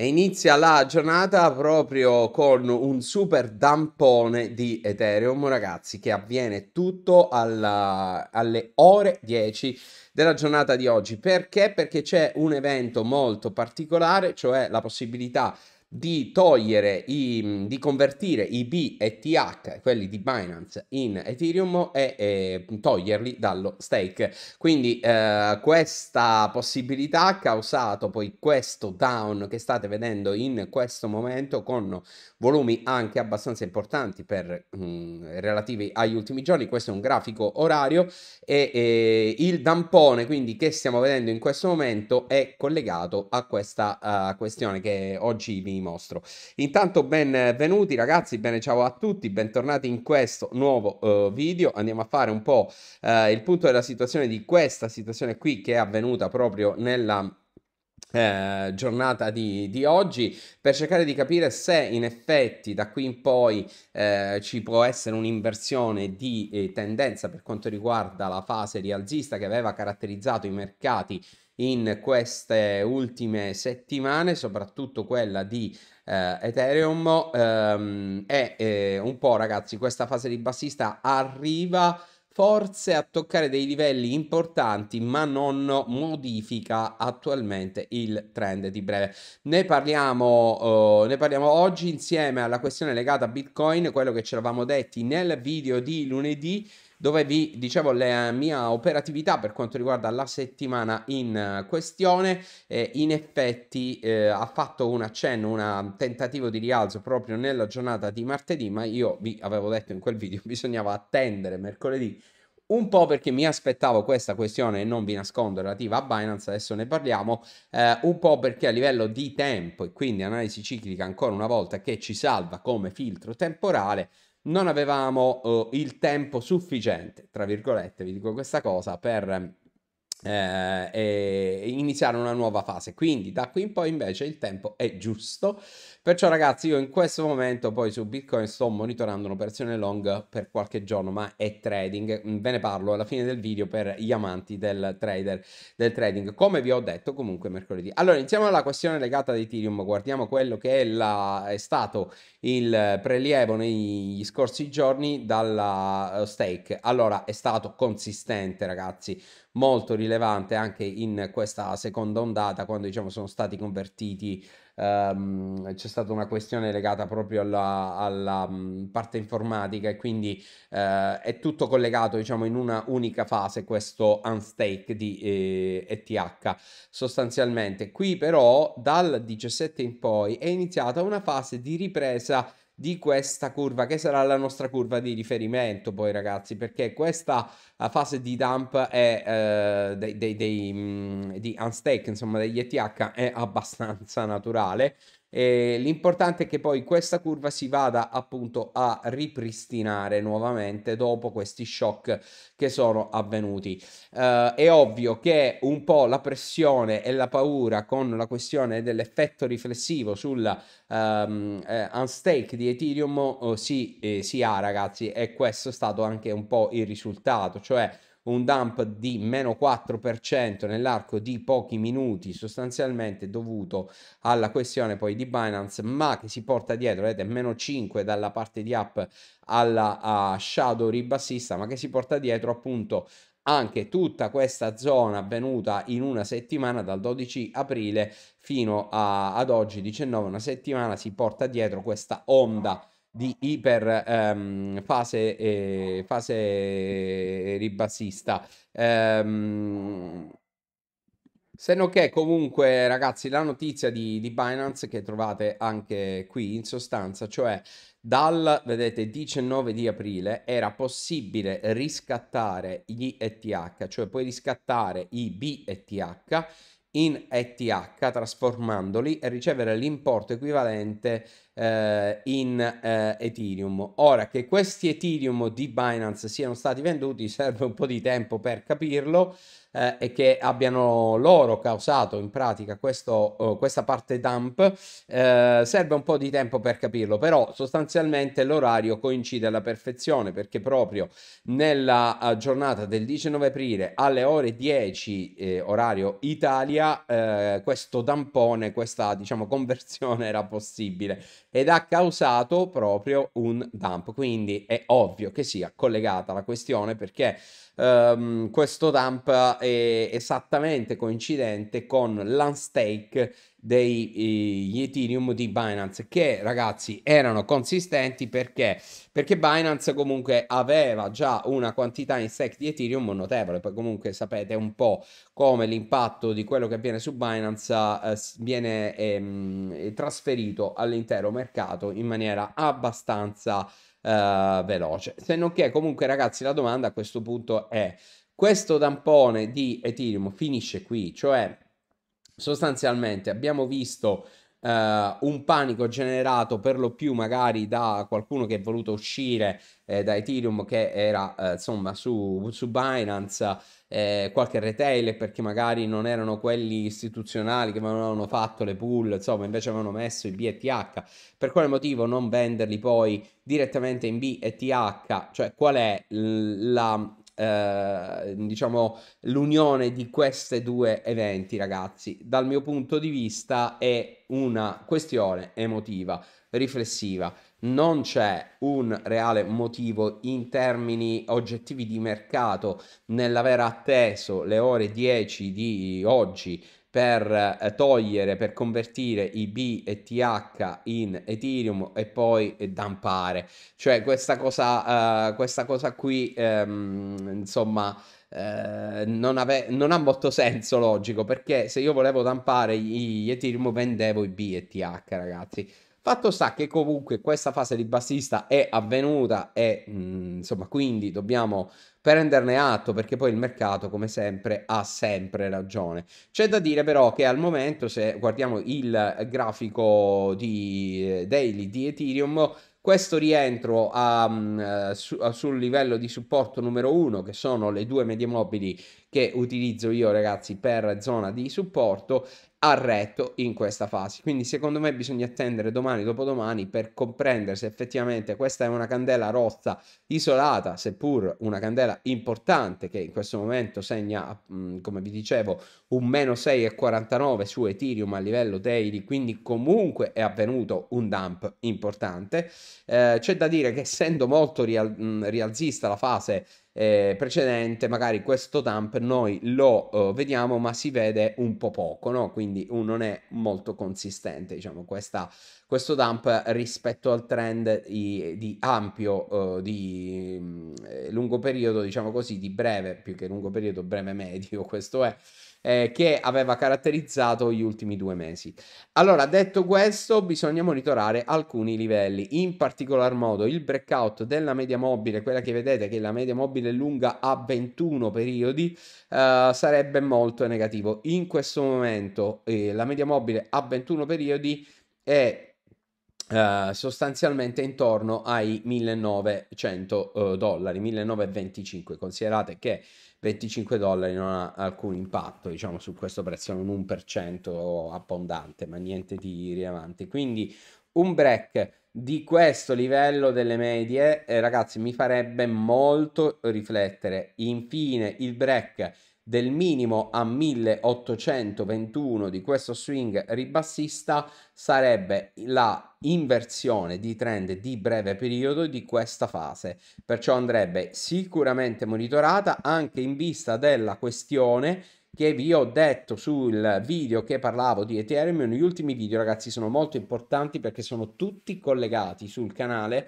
e inizia la giornata proprio con un super dampone di Ethereum, ragazzi, che avviene tutto alla, alle ore 10 della giornata di oggi. Perché? Perché c'è un evento molto particolare, cioè la possibilità di togliere, i, mm, di convertire i BETH, quelli di Binance, in Ethereum e, e mm, toglierli dallo stake. Quindi eh, questa possibilità ha causato poi questo down che state vedendo in questo momento con volumi anche abbastanza importanti per, mh, mm, relativi agli ultimi giorni. Questo è un grafico orario e, e il dampone quindi che stiamo vedendo in questo momento è collegato a questa uh, questione che oggi mi mostro. Intanto benvenuti eh, ragazzi, bene ciao a tutti, bentornati in questo nuovo uh, video. Andiamo a fare un po' uh, il punto della situazione di questa situazione qui che è avvenuta proprio nella eh, giornata di, di, oggi per cercare di capire se in effetti da qui in poi eh, ci può essere un'inversione di eh, tendenza per quanto riguarda la fase rialzista che aveva caratterizzato i mercati in queste ultime settimane, soprattutto quella di eh, Ethereum. Ehm, e eh, un po', ragazzi, questa fase di bassista arriva forse a toccare dei livelli importanti, ma non modifica attualmente il trend di breve. Ne parliamo, eh, ne parliamo oggi insieme alla questione legata a Bitcoin, quello che ci eravamo detti nel video di lunedì dove vi dicevo la mia operatività per quanto riguarda la settimana in eh, questione. Eh, in effetti eh, ha fatto un accenno, un tentativo di rialzo proprio nella giornata di martedì, ma io vi avevo detto in quel video bisognava attendere mercoledì un po' perché mi aspettavo questa questione, e non vi nascondo, relativa a Binance, adesso ne parliamo, eh, un po' perché a livello di tempo e quindi analisi ciclica ancora una volta che ci salva come filtro temporale, non avevamo eh, il tempo sufficiente, tra virgolette, vi dico questa cosa, per eh, iniziare una nuova fase. Quindi da qui in poi invece il tempo è giusto Perciò ragazzi io in questo momento poi su Bitcoin sto monitorando un'operazione long per qualche giorno ma è trading, mm, ve ne parlo alla fine del video per gli amanti del, trader, del trading come vi ho detto comunque mercoledì. Allora iniziamo alla questione legata ad Ethereum, guardiamo quello che è, la, è stato il prelievo negli scorsi giorni dalla eh, stake, allora è stato consistente ragazzi, molto rilevante anche in questa seconda ondata quando diciamo sono stati convertiti ehm, c'è stata una questione legata proprio alla, alla mm, parte informatica e quindi eh, è tutto collegato diciamo in una unica fase questo unstake di eh, ETH sostanzialmente. Qui però dal 17 in poi è iniziata una fase di ripresa di questa curva che sarà la nostra curva di riferimento poi ragazzi perché questa eh, fase di dump è, eh, dei, dei, dei, mm, di unstake insomma degli ETH è abbastanza naturale e l'importante è che poi questa curva si vada appunto a ripristinare nuovamente dopo questi shock che sono avvenuti. Uh, è ovvio che un po' la pressione e la paura con la questione dell'effetto riflessivo sulla um, eh, unstake di Ethereum oh, si, eh, si ha ragazzi e questo è stato anche un po' il risultato, cioè un dump di meno 4% nell'arco di pochi minuti sostanzialmente dovuto alla questione poi di Binance ma che si porta dietro vedete meno 5 dalla parte di app alla uh, shadow ribassista ma che si porta dietro appunto anche tutta questa zona avvenuta in una settimana dal 12 aprile fino a, ad oggi 19 una settimana si porta dietro questa onda di iper um, fase, eh, fase ribassista. Um, se non che comunque ragazzi la notizia di, di, Binance che trovate anche qui in sostanza, cioè dal vedete, 19 di aprile era possibile riscattare gli ETH, cioè puoi riscattare i BETH in ETH trasformandoli e ricevere l'importo equivalente eh, in eh, Ethereum. Ora che questi Ethereum di Binance siano stati venduti serve un po' di tempo per capirlo eh, e che abbiano loro causato in pratica questo, eh, questa parte dump eh, serve un po' di tempo per capirlo, però sostanzialmente l'orario coincide alla perfezione perché proprio nella eh, giornata del 19 aprile alle ore 10 orario Italia questo dampone, questa diciamo conversione era possibile ed ha causato proprio un dump. Quindi è ovvio che sia collegata la questione perché um, questo dump è esattamente coincidente con l'unstake degli Ethereum di Binance che ragazzi erano consistenti perché perché Binance comunque aveva già una quantità in stack di Ethereum notevole poi comunque sapete un po' come l'impatto di quello che avviene su Binance eh, viene ehm, trasferito all'intero mercato in maniera abbastanza eh, veloce. Se non che comunque ragazzi la domanda a questo punto è questo tampone di Ethereum finisce qui, cioè sostanzialmente abbiamo visto eh, un panico generato per lo più magari da qualcuno che è voluto uscire eh, da Ethereum che era eh, insomma su, su Binance, eh, qualche retail perché magari non erano quelli istituzionali che avevano fatto le pool, insomma invece avevano messo i BTH per quale motivo non venderli poi direttamente in BTH cioè qual è la eh, diciamo, l'unione di questi due eventi, ragazzi, dal mio punto di vista è una questione emotiva, riflessiva. Non c'è un reale motivo in termini oggettivi di mercato nell'aver atteso le ore 10 di oggi per eh, togliere, per convertire i B e TH in Ethereum e poi eh, dumpare. Cioè questa cosa, eh, questa cosa qui, ehm, insomma, eh, non, ave- non, ha molto senso logico perché se io volevo tampare gli Ethereum vendevo i B e TH ragazzi. Fatto sta che comunque questa fase di bassista è avvenuta e mh, mm, insomma quindi dobbiamo prenderne atto perché poi il mercato come sempre ha sempre ragione. C'è da dire però che al momento se guardiamo il grafico di eh, daily di Ethereum questo rientro a, mm, eh, a, sul livello di supporto numero 1, che sono le due medie mobili che utilizzo io ragazzi per zona di supporto, ha retto in questa fase. Quindi secondo me bisogna attendere domani, dopodomani per comprendere se effettivamente questa è una candela rossa isolata, seppur una candela importante che in questo momento segna, come vi dicevo, un meno 6,49 su Ethereum a livello daily, quindi comunque è avvenuto un dump importante. Eh, c'è da dire che essendo molto rial- rialzista la fase eh, precedente, magari questo dump noi lo uh, vediamo ma si vede un po' poco, no? quindi uh, non è molto consistente diciamo, questa, questo dump rispetto al trend di, di ampio, uh, di mm, eh, lungo periodo, diciamo così, di breve, più che lungo periodo, breve medio, questo è eh, che aveva caratterizzato gli ultimi due mesi. Allora, detto questo, bisogna monitorare alcuni livelli, in particolar modo il breakout della media mobile, quella che vedete che è la media mobile lunga a 21 periodi, eh, sarebbe molto negativo. In questo momento eh, la media mobile a 21 periodi è Uh, sostanzialmente intorno ai 1900 uh, dollari, 1925. Considerate che 25 dollari non ha alcun impatto diciamo su questo prezzo, non un 1% abbondante, ma niente di rilevante. Quindi un break di questo livello delle medie, eh, ragazzi, mi farebbe molto riflettere. Infine, il break del minimo a 1821 di questo swing ribassista sarebbe la inversione di trend di breve periodo di questa fase, perciò andrebbe sicuramente monitorata anche in vista della questione che vi ho detto sul video che parlavo di Ethereum, gli ultimi video ragazzi sono molto importanti perché sono tutti collegati sul canale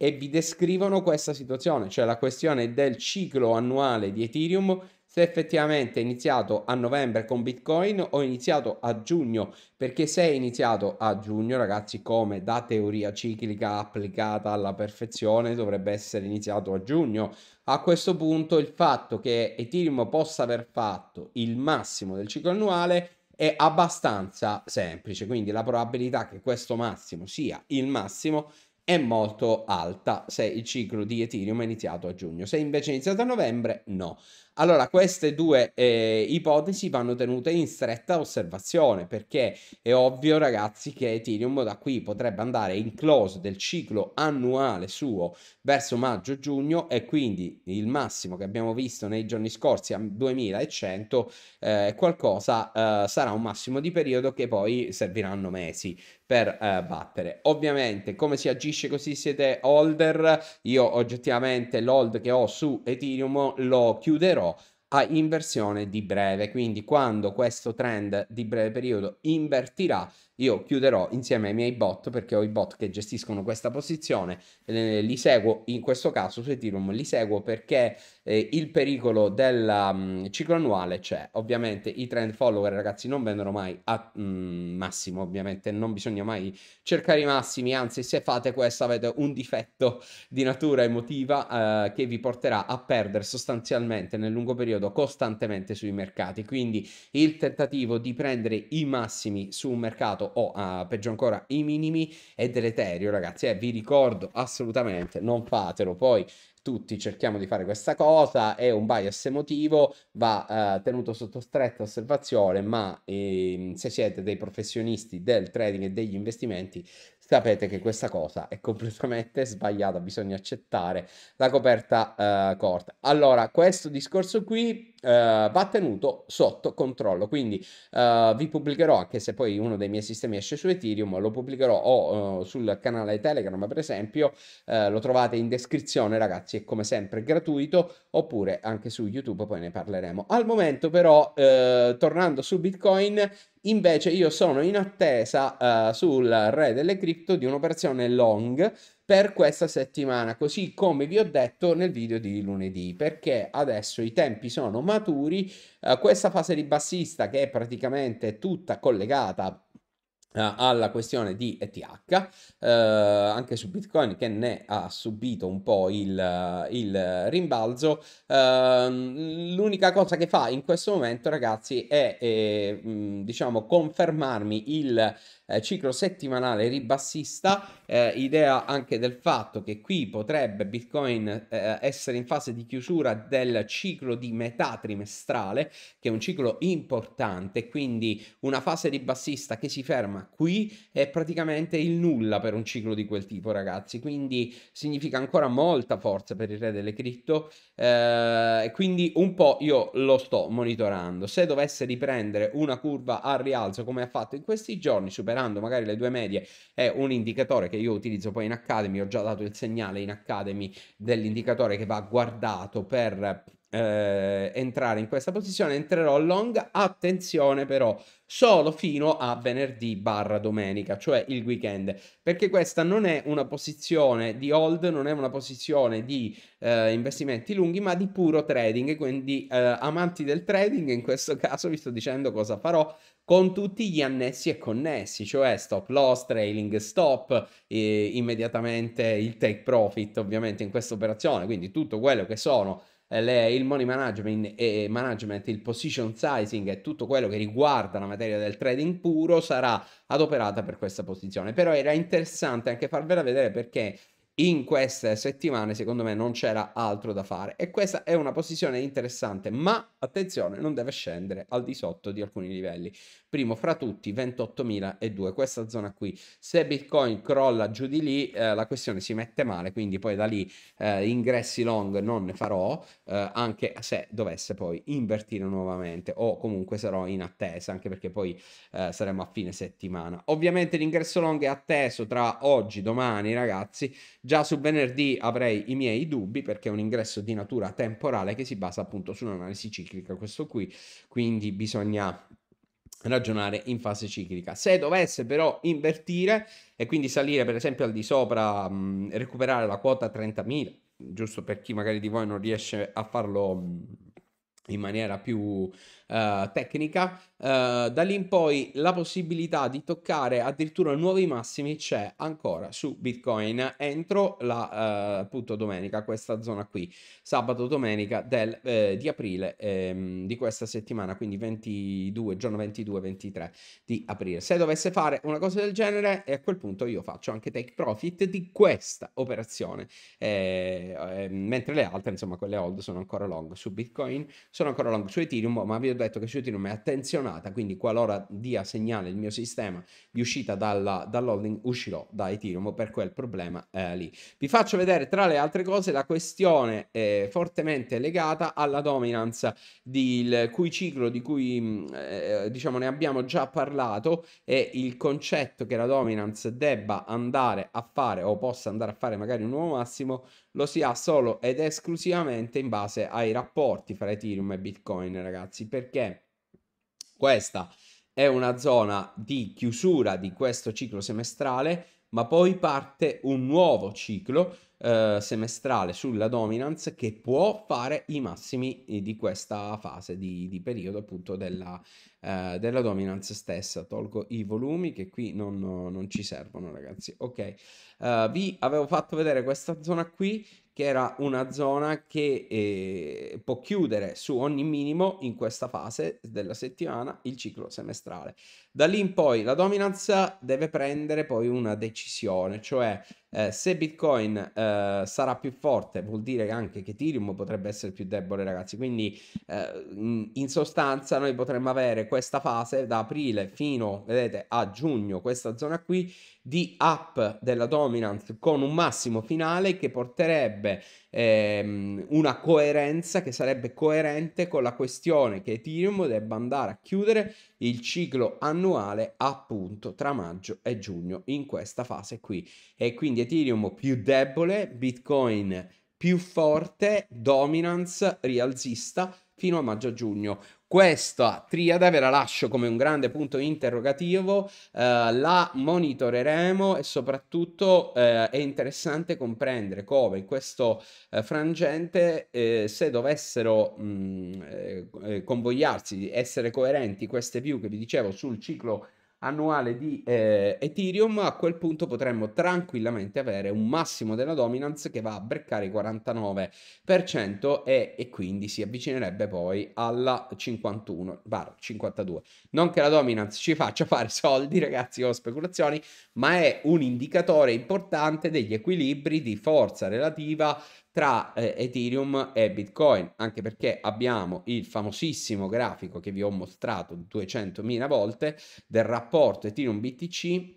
e vi descrivono questa situazione, cioè la questione del ciclo annuale di Ethereum se effettivamente è iniziato a novembre con Bitcoin o iniziato a giugno, perché se è iniziato a giugno, ragazzi, come da teoria ciclica applicata alla perfezione, dovrebbe essere iniziato a giugno. A questo punto il fatto che Ethereum possa aver fatto il massimo del ciclo annuale è abbastanza semplice, quindi la probabilità che questo massimo sia il massimo è molto alta se il ciclo di Ethereum è iniziato a giugno, se invece è iniziato a novembre no. Allora, queste due eh, ipotesi vanno tenute in stretta osservazione perché è ovvio, ragazzi, che Ethereum da qui potrebbe andare in close del ciclo annuale suo verso maggio-giugno e quindi il massimo che abbiamo visto nei giorni scorsi a 2100 eh, qualcosa eh, sarà un massimo di periodo che poi serviranno mesi per eh, battere. Ovviamente, come si agisce così siete holder, io oggettivamente l'hold che ho su Ethereum lo chiuderò a inversione di breve, quindi quando questo trend di breve periodo invertirà io chiuderò insieme ai miei bot perché ho i bot che gestiscono questa posizione, li seguo in questo caso su Ethereum, li seguo perché eh, il pericolo del um, mm, ciclo annuale c'è. Ovviamente i trend follower ragazzi non vendono mai a mm, massimo, ovviamente non bisogna mai cercare i massimi, anzi se fate questo avete un difetto di natura emotiva eh, che vi porterà a perdere sostanzialmente nel lungo periodo costantemente sui mercati. Quindi il tentativo di prendere i massimi su un mercato o uh, peggio ancora i minimi è deleterio ragazzi eh, vi ricordo assolutamente non fatelo poi tutti cerchiamo di fare questa cosa, è un bias emotivo, va eh, tenuto sotto stretta osservazione, ma eh, se siete dei professionisti del trading e degli investimenti sapete che questa cosa è completamente sbagliata, bisogna accettare la coperta eh, corta. Allora, questo discorso qui eh, va tenuto sotto controllo. Quindi eh, vi pubblicherò, anche se poi uno dei miei sistemi esce su Ethereum, lo pubblicherò o eh, sul canale Telegram per esempio, eh, lo trovate in descrizione ragazzi, è come sempre gratuito, oppure anche su YouTube poi ne parleremo. Al momento però, eh, tornando su Bitcoin, invece io sono in attesa eh, sul re delle cripto di un'operazione long per questa settimana, così come vi ho detto nel video di lunedì, perché adesso i tempi sono maturi, eh, questa fase di bassista che è praticamente tutta collegata eh, alla questione di ETH, eh, anche su Bitcoin che ne ha subito un po' il, il rimbalzo. Eh, l'unica cosa che fa in questo momento, ragazzi, è, è eh, diciamo confermarmi il eh, ciclo settimanale ribassista, eh, idea anche del fatto che qui potrebbe Bitcoin eh, essere in fase di chiusura del ciclo di metà trimestrale, che è un ciclo importante, quindi una fase ribassista che si ferma qui è praticamente il nulla per un ciclo di quel tipo, ragazzi, quindi significa ancora molta forza per il re delle cripto eh, e quindi un po' io lo sto monitorando. Se dovesse riprendere una curva al rialzo come ha fatto in questi giorni, superando superando magari le due medie è un indicatore che io utilizzo poi in Academy, ho già dato il segnale in Academy dell'indicatore che va guardato per eh, entrare in questa posizione, entrerò long, attenzione però, solo fino a venerdì barra domenica, cioè il weekend, perché questa non è una posizione di hold, non è una posizione di eh, investimenti lunghi, ma di puro trading, quindi eh, amanti del trading, in questo caso vi sto dicendo cosa farò con tutti gli annessi e connessi, cioè stop loss, trailing stop, immediatamente il take profit ovviamente in questa operazione, quindi tutto quello che sono eh, le, il money management e eh, management, il position sizing e tutto quello che riguarda la materia del trading puro sarà adoperata per questa posizione. Però era interessante anche farvela vedere perché in queste settimane secondo me non c'era altro da fare e questa è una posizione interessante ma attenzione non deve scendere al di sotto di alcuni livelli primo fra tutti 28.002, questa zona qui. Se Bitcoin crolla giù di lì, eh, la questione si mette male, quindi poi da lì eh, ingressi long non ne farò, eh, anche se dovesse poi invertire nuovamente o comunque sarò in attesa, anche perché poi eh, saremo a fine settimana. Ovviamente l'ingresso long è atteso tra oggi, domani, ragazzi. Già su venerdì avrei i miei dubbi perché è un ingresso di natura temporale che si basa appunto su un'analisi ciclica, questo qui, quindi bisogna ragionare in fase ciclica. Se dovesse però invertire e quindi salire per esempio al di sopra, mh, recuperare la quota 30.000, giusto per chi magari di voi non riesce a farlo mh, in maniera più uh, tecnica. Uh, da lì in poi la possibilità di toccare addirittura nuovi massimi c'è ancora su Bitcoin entro la uh, appunto domenica, questa zona qui, sabato domenica del, eh, di aprile ehm, di questa settimana, quindi 22, giorno 22-23 di aprile. Se dovesse fare una cosa del genere, e a quel punto io faccio anche take profit di questa operazione, eh, eh, mentre le altre, insomma, quelle hold sono ancora long su Bitcoin sono ancora long su Ethereum, ma vi ho detto che su Ethereum è attenzionata, quindi qualora dia segnale il mio sistema di uscita dalla, dall'holding, uscirò da Ethereum per quel problema eh, lì. Vi faccio vedere tra le altre cose la questione eh, fortemente legata alla dominance del cui ciclo di cui mm, eh, diciamo ne abbiamo già parlato e il concetto che la dominance debba andare a fare o possa andare a fare magari un nuovo massimo lo si ha solo ed esclusivamente in base ai rapporti fra Ethereum e Bitcoin, ragazzi, perché questa è una zona di chiusura di questo ciclo semestrale ma poi parte un nuovo ciclo eh, semestrale sulla dominance che può fare i massimi eh, di questa fase di, di periodo appunto della, eh, della, dominance stessa. Tolgo i volumi che qui non, non ci servono ragazzi. Ok, uh, vi avevo fatto vedere questa zona qui che era una zona che eh, può chiudere su ogni minimo in questa fase della settimana il ciclo semestrale. Da lì in poi la dominanza deve prendere poi una decisione, cioè eh, se Bitcoin eh, sarà più forte, vuol dire anche che Ethereum potrebbe essere più debole, ragazzi. Quindi, eh, in sostanza, noi potremmo avere questa fase da aprile fino vedete, a giugno, questa zona qui di up della dominance con un massimo finale che porterebbe ehm, una coerenza che sarebbe coerente con la questione che Ethereum debba andare a chiudere il ciclo annuale appunto tra maggio e giugno in questa fase qui e quindi Ethereum più debole, Bitcoin più forte, dominance rialzista fino a maggio-giugno. Questa triade ve la lascio come un grande punto interrogativo, eh, la monitoreremo e soprattutto eh, è interessante comprendere come in questo eh, frangente eh, se dovessero mh, mm, eh, convogliarsi, essere coerenti queste view che vi dicevo sul ciclo annuale di eh, Ethereum, a quel punto potremmo tranquillamente avere un massimo della dominance che va a breccare i 49% e, e quindi si avvicinerebbe poi alla 51, bar 52. Non che la dominance ci faccia fare soldi, ragazzi, o speculazioni, ma è un indicatore importante degli equilibri di forza relativa tra eh, Ethereum e Bitcoin, anche perché abbiamo il famosissimo grafico che vi ho mostrato 200.000 volte del rapporto Ethereum BTC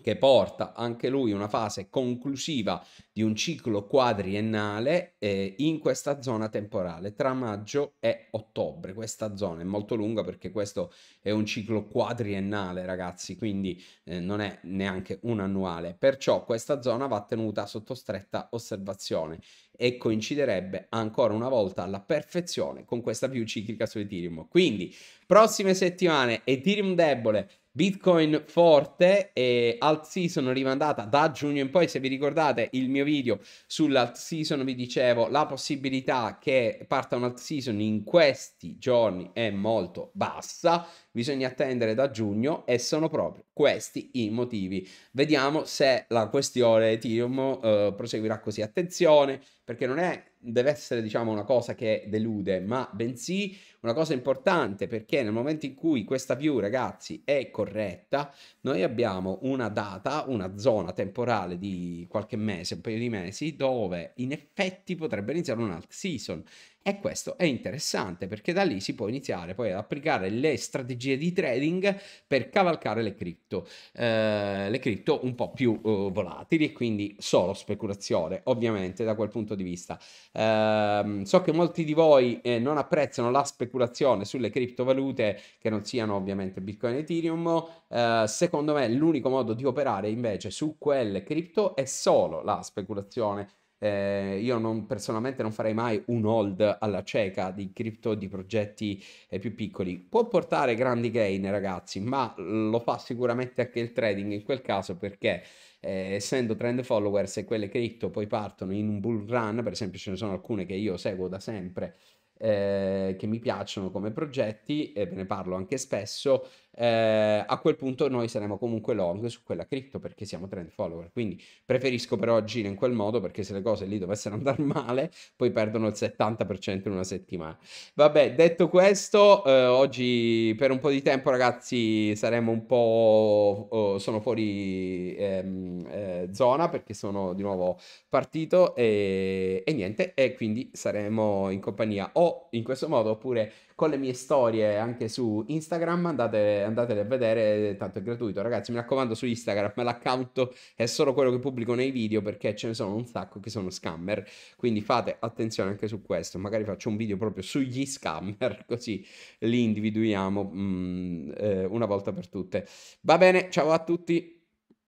che porta anche lui una fase conclusiva di un ciclo quadriennale eh, in questa zona temporale tra maggio e ottobre. Questa zona è molto lunga perché questo è un ciclo quadriennale, ragazzi, quindi eh, non è neanche un annuale. Perciò questa zona va tenuta sotto stretta osservazione e coinciderebbe ancora una volta alla perfezione con questa più ciclica su Ethereum. Quindi, prossime settimane Ethereum debole, Bitcoin forte e alt season rimandata da giugno in poi, se vi ricordate il mio video sull'alt season vi dicevo la possibilità che parta un alt season in questi giorni è molto bassa, bisogna attendere da giugno e sono proprio questi i motivi. Vediamo se la questione Ethereum eh, proseguirà così, attenzione perché non è deve essere diciamo una cosa che delude, ma bensì una cosa importante perché nel momento in cui questa view ragazzi è corretta, noi abbiamo una data, una zona temporale di qualche mese, un paio di mesi, dove in effetti potrebbe iniziare un alt season e questo è interessante perché da lì si può iniziare poi ad applicare le strategie di trading per cavalcare le cripto, eh, le cripto un po' più eh, volatili e quindi solo speculazione ovviamente da quel punto di vista. Eh, so che molti di voi eh, non apprezzano la speculazione sulle criptovalute che non siano ovviamente Bitcoin e Ethereum, eh, secondo me l'unico modo di operare invece su quelle cripto è solo la speculazione eh, io non, personalmente non farei mai un hold alla cieca di cripto di progetti eh, più piccoli. Può portare grandi gain, ragazzi, ma lo fa sicuramente anche il trading in quel caso perché eh, essendo trend follower, se quelle cripto poi partono in un bull run, per esempio ce ne sono alcune che io seguo da sempre. Eh, che mi piacciono come progetti e ve ne parlo anche spesso eh, a quel punto noi saremo comunque long su quella cripto perché siamo trend follower. Quindi preferisco però agire in quel modo perché se le cose lì dovessero andare male, poi perdono il 70% in una settimana. Vabbè, detto questo, eh, oggi per un po' di tempo ragazzi saremo un po'... Oh, sono fuori ehm, eh, zona perché sono di nuovo partito e, e niente, e quindi saremo in compagnia o in questo modo oppure con le mie storie anche su Instagram, andate, andatele a vedere, tanto è gratuito ragazzi, mi raccomando su Instagram l'account è solo quello che pubblico nei video perché ce ne sono un sacco che sono scammer, quindi fate attenzione anche su questo, magari faccio un video proprio sugli scammer così li individuiamo mm, eh, una volta per tutte. Va bene, ciao a tutti.